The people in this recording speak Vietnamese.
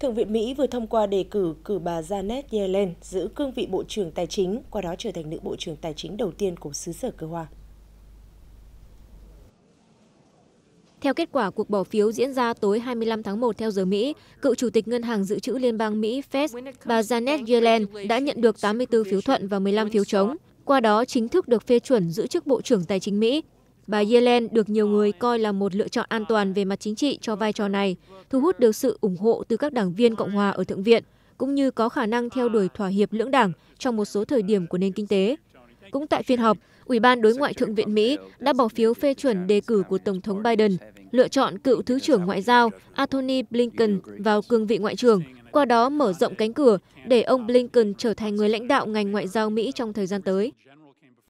Thượng viện Mỹ vừa thông qua đề cử cử bà Janet Yellen giữ cương vị Bộ trưởng Tài chính, qua đó trở thành nữ Bộ trưởng Tài chính đầu tiên của xứ sở cơ hoa. Theo kết quả cuộc bỏ phiếu diễn ra tối 25 tháng 1 theo giờ Mỹ, cựu chủ tịch Ngân hàng Dự trữ Liên bang Mỹ Fed, bà Janet Yellen đã nhận được 84 phiếu thuận và 15 phiếu chống, qua đó chính thức được phê chuẩn giữ chức Bộ trưởng Tài chính Mỹ Bà Yellen được nhiều người coi là một lựa chọn an toàn về mặt chính trị cho vai trò này, thu hút được sự ủng hộ từ các đảng viên Cộng hòa ở Thượng viện, cũng như có khả năng theo đuổi thỏa hiệp lưỡng đảng trong một số thời điểm của nền kinh tế. Cũng tại phiên họp, Ủy ban Đối ngoại Thượng viện Mỹ đã bỏ phiếu phê chuẩn đề cử của Tổng thống Biden, lựa chọn cựu Thứ trưởng Ngoại giao Anthony Blinken vào cương vị Ngoại trưởng, qua đó mở rộng cánh cửa để ông Blinken trở thành người lãnh đạo ngành ngoại giao Mỹ trong thời gian tới.